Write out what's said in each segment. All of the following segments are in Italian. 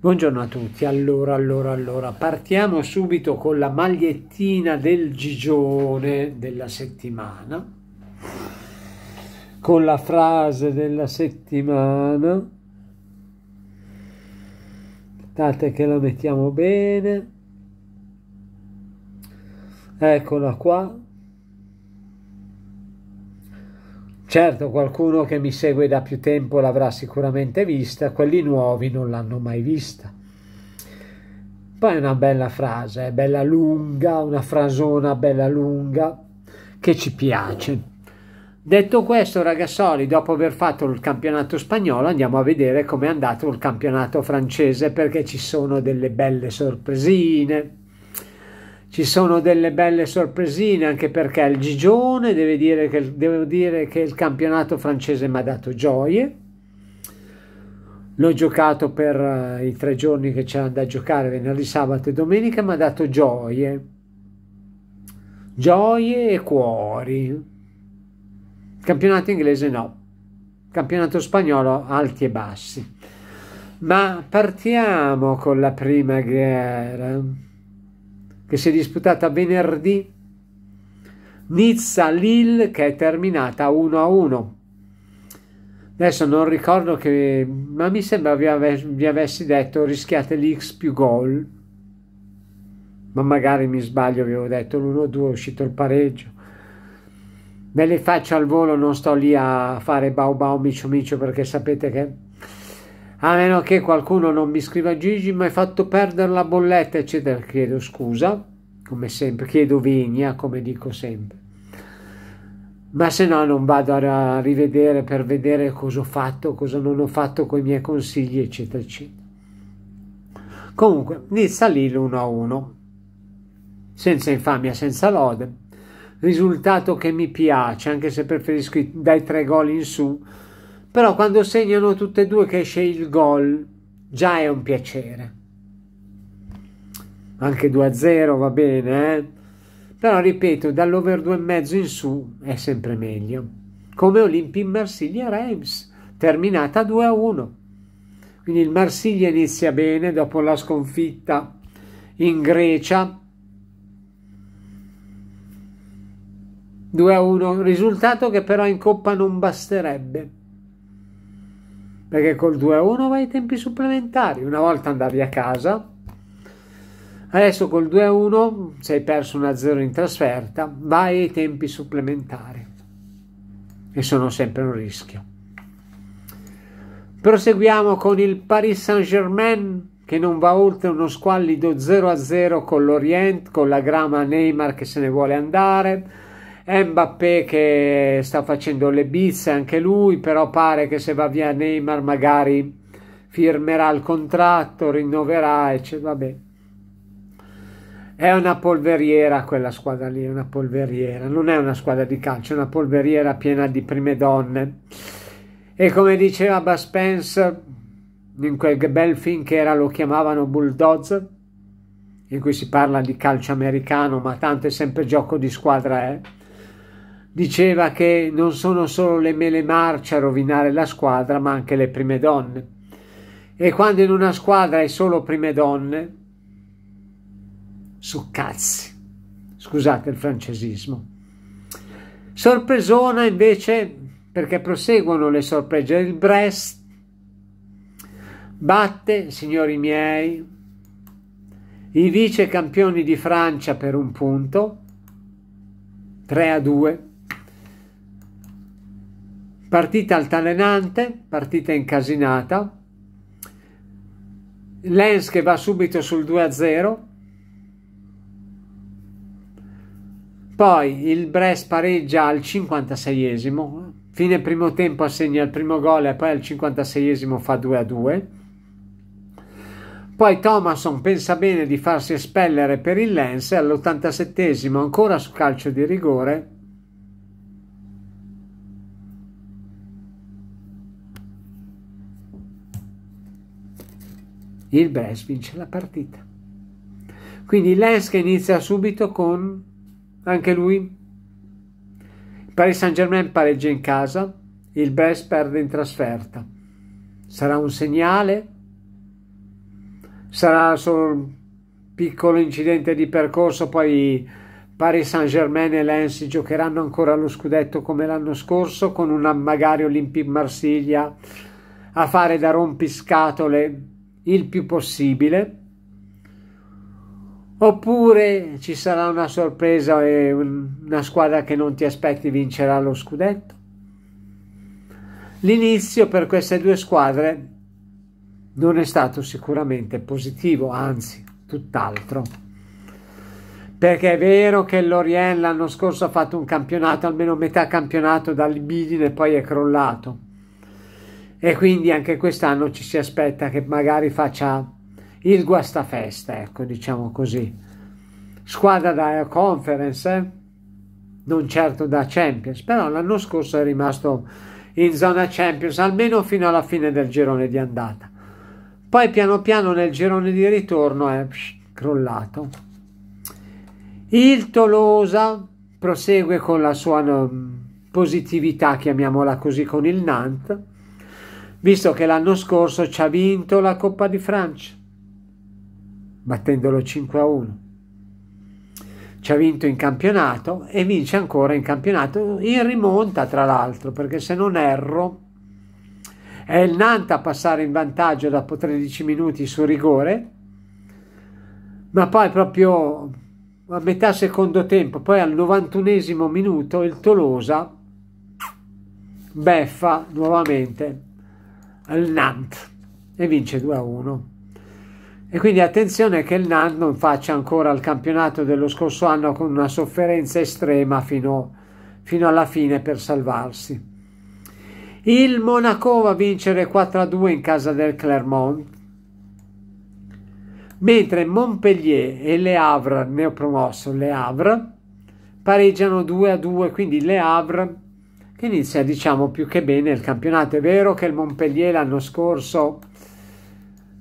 Buongiorno a tutti, allora, allora, allora, partiamo subito con la magliettina del gigione della settimana, con la frase della settimana, aspettate che la mettiamo bene, eccola qua, Certo, qualcuno che mi segue da più tempo l'avrà sicuramente vista, quelli nuovi non l'hanno mai vista. Poi è una bella frase, è bella lunga, una frasona bella lunga che ci piace. Detto questo, ragazzoli, dopo aver fatto il campionato spagnolo andiamo a vedere com'è andato il campionato francese perché ci sono delle belle sorpresine ci sono delle belle sorpresine anche perché il Gigione deve dire che, devo dire che il campionato francese mi ha dato gioie l'ho giocato per eh, i tre giorni che c'erano da giocare venerdì, sabato e domenica mi ha dato gioie gioie e cuori campionato inglese no campionato spagnolo alti e bassi ma partiamo con la prima gara che si è disputata venerdì, Nizza-Lille che è terminata 1-1. Adesso non ricordo che, ma mi sembra vi, ave, vi avessi detto rischiate l'X più gol, ma magari mi sbaglio, vi avevo detto l'1-2, è uscito il pareggio. Me le faccio al volo, non sto lì a fare bau bau micio micio perché sapete che a meno che qualcuno non mi scriva Gigi mi hai fatto perdere la bolletta eccetera chiedo scusa come sempre chiedo vigna come dico sempre ma se no non vado a rivedere per vedere cosa ho fatto cosa non ho fatto con i miei consigli eccetera eccetera comunque inizia lì l'1 a 1 senza infamia senza lode risultato che mi piace anche se preferisco dai tre gol in su però quando segnano tutte e due che esce il gol, già è un piacere. Anche 2-0 va bene, eh? Però ripeto, dall'over mezzo in su è sempre meglio. Come Olympic Marsiglia Reims, terminata 2-1. Quindi il Marsiglia inizia bene dopo la sconfitta in Grecia 2 a 1, risultato che però in coppa non basterebbe perché col 2-1 vai ai tempi supplementari. Una volta andavi a casa, adesso col 2-1 sei perso 1-0 in trasferta, vai ai tempi supplementari e sono sempre un rischio. Proseguiamo con il Paris Saint-Germain che non va oltre uno squallido 0-0 con l'Orient, con la grama Neymar che se ne vuole andare Mbappé che sta facendo le bizze anche lui, però pare che se va via Neymar magari firmerà il contratto, rinnoverà, eccetera. Vabbè. È una polveriera quella squadra lì, è una polveriera, non è una squadra di calcio, è una polveriera piena di prime donne. E come diceva Bud Spence in quel bel film che era lo chiamavano Bulldogs, in cui si parla di calcio americano, ma tanto è sempre gioco di squadra, eh diceva che non sono solo le mele marce a rovinare la squadra, ma anche le prime donne. E quando in una squadra è solo prime donne, su cazzi. Scusate il francesismo. Sorpresona invece, perché proseguono le sorprese, il Brest batte, signori miei, i vice campioni di Francia per un punto, 3 a 2. Partita altalenante, partita incasinata. Lens che va subito sul 2-0. Poi il Brest pareggia al 56esimo, fine primo tempo assegna il primo gol e poi al 56esimo fa 2-2. Poi Thomason pensa bene di farsi espellere per il Lens e all'87esimo ancora su calcio di rigore il Brest vince la partita. Quindi Lens che inizia subito con anche lui. Paris Saint Germain pareggia in casa, il Brest perde in trasferta. Sarà un segnale? Sarà solo un piccolo incidente di percorso, poi Paris Saint Germain e Lens giocheranno ancora lo scudetto come l'anno scorso con una magari Olympique Marsiglia a fare da rompiscatole il più possibile oppure ci sarà una sorpresa e una squadra che non ti aspetti vincerà lo scudetto. L'inizio per queste due squadre non è stato sicuramente positivo, anzi tutt'altro. Perché è vero che l'Orient l'anno scorso ha fatto un campionato, almeno metà campionato dall'Ibidine, poi è crollato e quindi anche quest'anno ci si aspetta che magari faccia il guastafesta, ecco, diciamo così. Squadra da conference, eh? non certo da Champions, però l'anno scorso è rimasto in zona Champions, almeno fino alla fine del girone di andata. Poi piano piano nel girone di ritorno è psh, crollato. Il Tolosa prosegue con la sua mm, positività, chiamiamola così, con il Nantes visto che l'anno scorso ci ha vinto la Coppa di Francia, battendolo 5 a 1. Ci ha vinto in campionato e vince ancora in campionato, in rimonta tra l'altro, perché se non erro è il Nanta a passare in vantaggio dopo 13 minuti su rigore, ma poi proprio a metà secondo tempo, poi al 91 minuto il Tolosa beffa nuovamente il Nantes e vince 2-1. a E quindi attenzione che il Nantes non faccia ancora il campionato dello scorso anno con una sofferenza estrema fino, fino alla fine per salvarsi. Il Monaco va a vincere 4-2 a in casa del Clermont, mentre Montpellier e Le Havre, neopromosso Le Havre, pareggiano 2-2, a quindi Le Havre inizia diciamo più che bene il campionato. È vero che il Montpellier l'anno scorso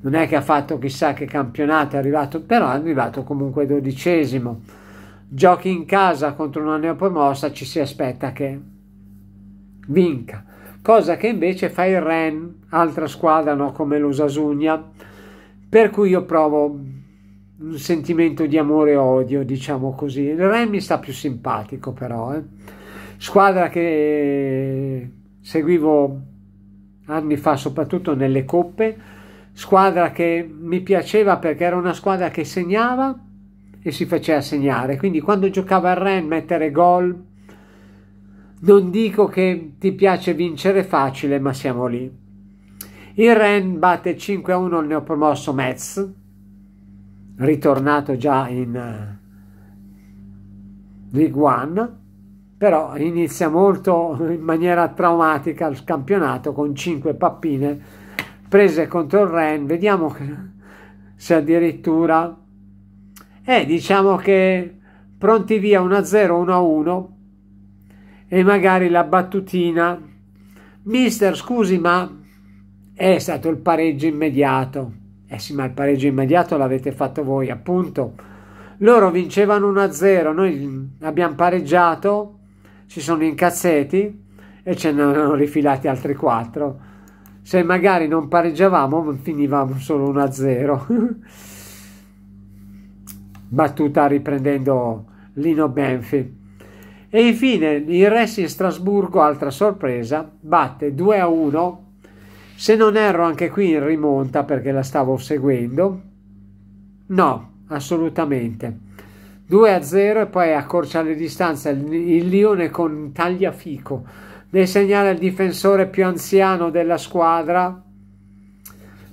non è che ha fatto chissà che campionato, è arrivato, però è arrivato comunque dodicesimo. Giochi in casa contro una neopromossa, ci si aspetta che vinca, cosa che invece fa il Ren altra squadra no, come l'Usasugna, per cui io provo un sentimento di amore e odio, diciamo così. Il Ren mi sta più simpatico però, eh squadra che seguivo anni fa soprattutto nelle coppe, squadra che mi piaceva perché era una squadra che segnava e si faceva segnare, quindi quando giocava al Ren mettere gol, non dico che ti piace vincere facile, ma siamo lì. Il Ren batte 5-1 il neopromosso Metz, ritornato già in eh, League One, però inizia molto in maniera traumatica il campionato con 5 pappine prese contro il Ren vediamo se addirittura eh, diciamo che pronti via 1-0 1-1 e magari la battutina mister scusi ma è stato il pareggio immediato eh sì ma il pareggio immediato l'avete fatto voi appunto loro vincevano 1-0 noi abbiamo pareggiato si sono incazzati e ce ne hanno rifilati altri 4. Se magari non pareggiavamo finivamo solo 1-0. Battuta riprendendo Lino Benfi. E infine il Racing Strasburgo, altra sorpresa, batte 2-1. Se non erro anche qui in rimonta perché la stavo seguendo. No, assolutamente. 2 a 0 e poi accorcia le distanze il Lione con tagliafico ne segnala il difensore più anziano della squadra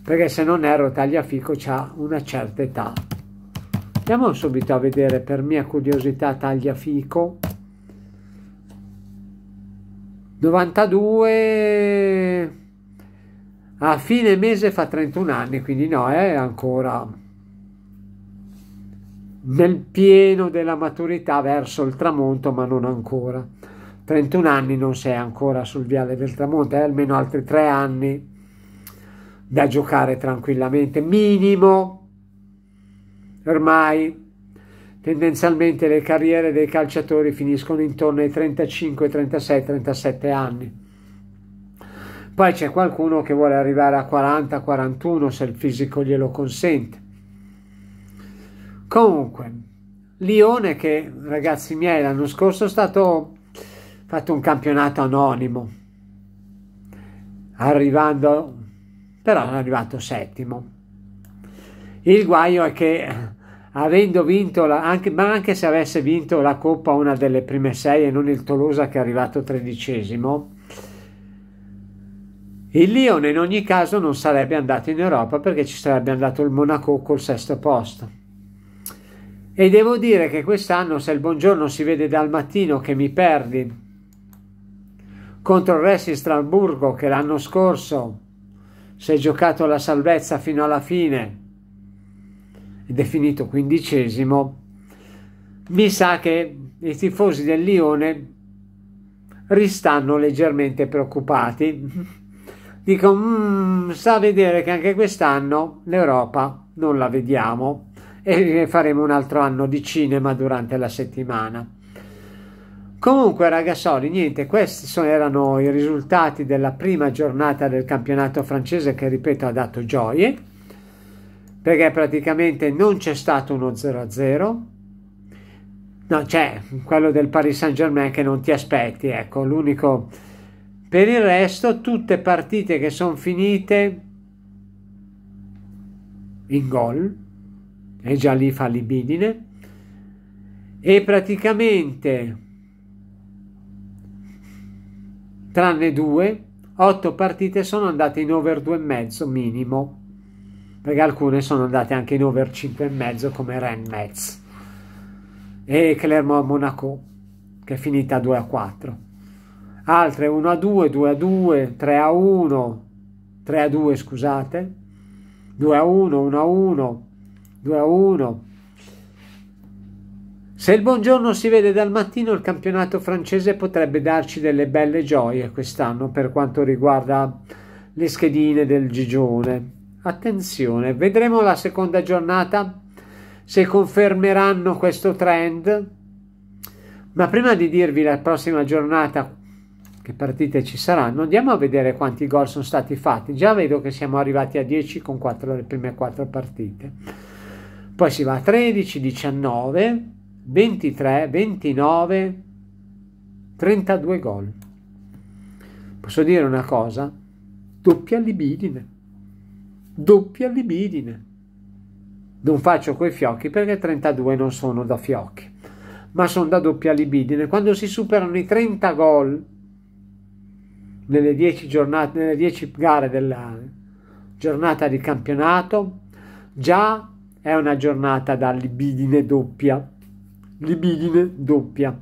perché se non erro Tagliafico ha una certa età andiamo subito a vedere per mia curiosità Tagliafico 92 a fine mese fa 31 anni quindi no è ancora nel pieno della maturità verso il tramonto, ma non ancora. 31 anni non sei ancora sul viale del tramonto, hai almeno altri 3 anni da giocare tranquillamente, minimo. Ormai tendenzialmente le carriere dei calciatori finiscono intorno ai 35, 36, 37 anni. Poi c'è qualcuno che vuole arrivare a 40, 41 se il fisico glielo consente. Comunque, Lione che, ragazzi miei, l'anno scorso è stato fatto un campionato anonimo, arrivando, però è arrivato settimo. Il guaio è che avendo vinto, la, anche, ma anche se avesse vinto la Coppa una delle prime sei e non il Tolosa che è arrivato tredicesimo, il Lione in ogni caso non sarebbe andato in Europa perché ci sarebbe andato il Monaco col sesto posto. E devo dire che quest'anno, se il buongiorno si vede dal mattino che mi perdi contro il Resi Strasburgo che l'anno scorso si è giocato la salvezza fino alla fine ed è finito quindicesimo, mi sa che i tifosi del Lione ristanno leggermente preoccupati. Dico, mm, sa vedere che anche quest'anno l'Europa non la vediamo e faremo un altro anno di cinema durante la settimana. Comunque ragazzoli, niente, questi sono, erano i risultati della prima giornata del campionato francese che ripeto ha dato gioie, perché praticamente non c'è stato uno 0-0, no, c'è cioè, quello del Paris Saint Germain che non ti aspetti, ecco, l'unico... Per il resto tutte partite che sono finite in gol, e già lì fa libidine e praticamente tranne due 8 partite sono andate in over e mezzo minimo perché alcune sono andate anche in over e mezzo come Rennes Metz e Clermont Monaco che è finita 2 a 4 altre 1 a 2 2 a 2 3 a 1 3 a 2 scusate 2 a 1 1 a 1 2 a 1. Se il buongiorno si vede dal mattino, il campionato francese potrebbe darci delle belle gioie quest'anno per quanto riguarda le schedine del Gigione. Attenzione, vedremo la seconda giornata se confermeranno questo trend. Ma prima di dirvi la prossima giornata che partite ci saranno, andiamo a vedere quanti gol sono stati fatti. Già vedo che siamo arrivati a 10 con 4, le prime 4 partite poi si va a 13, 19, 23, 29, 32 gol. Posso dire una cosa? Doppia libidine. Doppia libidine. Non faccio quei fiocchi perché 32 non sono da fiocchi, ma sono da doppia libidine. Quando si superano i 30 gol nelle 10 giornate, nelle 10 gare della giornata di campionato, già è una giornata da libidine doppia. Libidine doppia.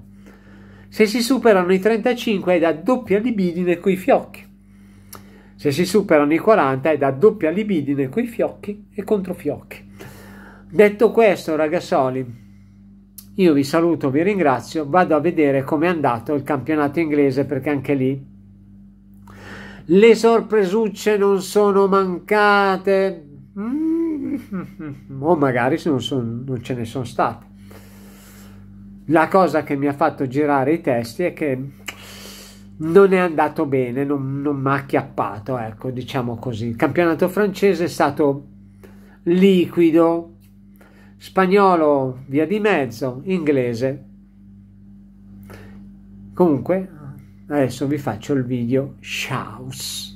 Se si superano i 35 è da doppia libidine coi fiocchi. Se si superano i 40 è da doppia libidine coi fiocchi e contro fiocchi. Detto questo, ragazzoli, io vi saluto, vi ringrazio, vado a vedere com'è andato il campionato inglese perché anche lì le sorpresucce non sono mancate. Mm o magari se non, son, non ce ne sono state. La cosa che mi ha fatto girare i testi è che non è andato bene, non, non mi ha acchiappato, ecco, diciamo così. Il campionato francese è stato liquido, spagnolo via di mezzo, inglese. Comunque, adesso vi faccio il video. Ciao!